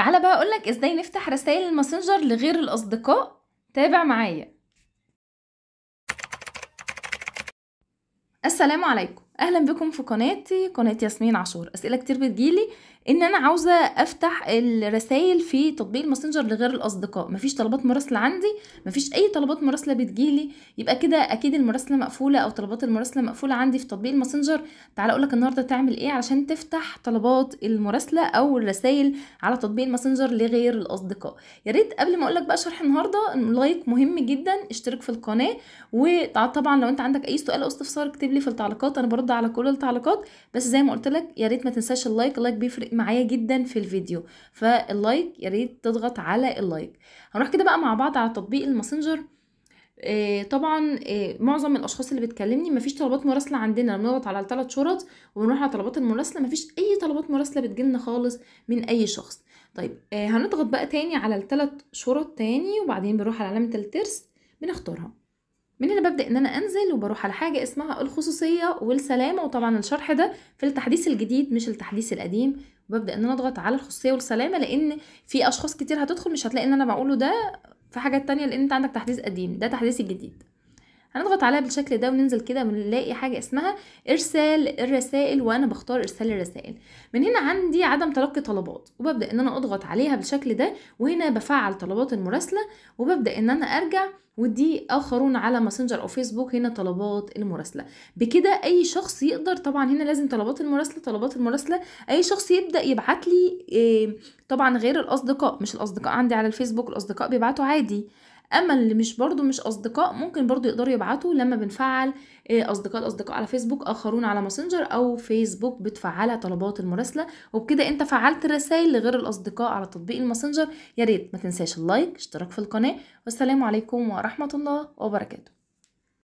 تعالى بقى أقولك إزاي نفتح رسائل الماسنجر لغير الأصدقاء تابع معايا السلام عليكم اهلا بكم في قناتي قناه ياسمين عاشور اسئله كتير بتجيلي ان انا عاوزه افتح الرسائل في تطبيق الماسنجر لغير الاصدقاء مفيش طلبات مراسله عندي مفيش اي طلبات مراسله بتجيلي يبقى كده اكيد المراسله مقفوله او طلبات المراسله مقفوله عندي في تطبيق الماسنجر تعالى اقولك النهارده تعمل ايه علشان تفتح طلبات المراسله او الرسائل على تطبيق الماسنجر لغير الاصدقاء يا ريت قبل ما اقولك بقى شرح النهارده لايك مهم جدا اشترك في القناه وطبعا لو انت عندك اي سؤال او استفسار اكتب لي في التعليقات انا برد هرد على كل التعليقات بس زي ما قلت لك يا ريت ما تنساش اللايك اللايك بيفرق معايا جدا في الفيديو فاللايك يا ريت تضغط على اللايك هنروح كده بقى مع بعض على تطبيق الماسنجر إيه طبعا إيه معظم الاشخاص اللي بتكلمني مفيش طلبات مراسله عندنا بنضغط على الثلاث شرط وبنروح على طلبات المراسله مفيش اي طلبات مراسله بتجيلنا خالص من اي شخص طيب إيه هنضغط بقى تاني على الثلاث شرط تاني وبعدين بنروح على علامه الترس بنختارها من هنا ببدا ان انا انزل وبروح على حاجه اسمها الخصوصيه والسلامه وطبعا الشرح ده في التحديث الجديد مش التحديث القديم وببدا ان انا اضغط على الخصوصيه والسلامه لان في اشخاص كتير هتدخل مش هتلاقي ان انا بقوله ده في حاجات تانية لان انت عندك تحديث قديم ده تحديث الجديد هنضغط عليها بالشكل ده وننزل كده بنلاقي حاجه اسمها ارسال الرسائل وانا بختار ارسال الرسائل من هنا عندي عدم تلقي طلبات وببدا ان انا اضغط عليها بالشكل ده وهنا بفعل طلبات المراسله وببدا ان انا ارجع ودي اخرون على ماسنجر او فيسبوك هنا طلبات المراسله بكده اي شخص يقدر طبعا هنا لازم طلبات المراسله طلبات المراسله اي شخص يبدا يبعت لي إيه طبعا غير الاصدقاء مش الاصدقاء عندي على الفيسبوك الاصدقاء بيبعتوا عادي اما اللي مش برضو مش اصدقاء ممكن برضو يقدروا يبعتوا لما بنفعل آه، اصدقاء الاصدقاء على فيسبوك اخرون على ماسنجر او فيسبوك بتفعلها طلبات المراسله وبكده انت فعلت الرسائل لغير الاصدقاء على تطبيق الماسنجر يا ريت ما تنساش اللايك اشتراك في القناه والسلام عليكم ورحمه الله وبركاته